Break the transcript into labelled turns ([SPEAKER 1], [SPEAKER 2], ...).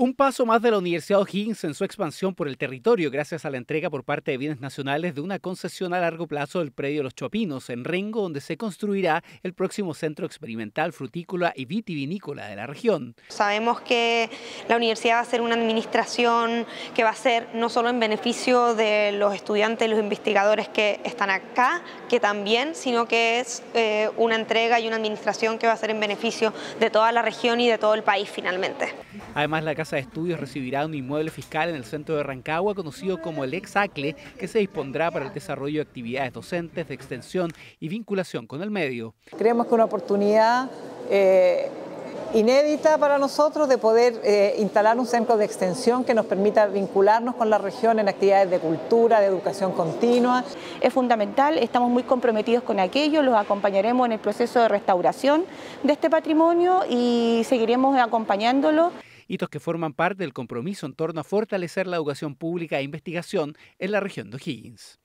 [SPEAKER 1] Un paso más de la Universidad O'Higgins en su expansión por el territorio gracias a la entrega por parte de bienes nacionales de una concesión a largo plazo del predio Los Chopinos en Rengo, donde se construirá el próximo centro experimental frutícola y vitivinícola de la región.
[SPEAKER 2] Sabemos que la universidad va a ser una administración que va a ser no solo en beneficio de los estudiantes y los investigadores que están acá, que también, sino que es eh, una entrega y una administración que va a ser en beneficio de toda la región y de todo el país finalmente.
[SPEAKER 1] Además, la Casa de estudios recibirá un inmueble fiscal en el centro de Rancagua conocido como el Exacle, que se dispondrá para el desarrollo de actividades docentes, de extensión y vinculación con el medio.
[SPEAKER 3] Creemos que una oportunidad eh, inédita para nosotros de poder eh, instalar un centro de extensión que nos permita vincularnos con la región en actividades de cultura, de educación continua. Es fundamental, estamos muy comprometidos con aquello, los acompañaremos en el
[SPEAKER 4] proceso de restauración de este patrimonio y seguiremos acompañándolo
[SPEAKER 1] hitos que forman parte del compromiso en torno a fortalecer la educación pública e investigación en la región de O'Higgins.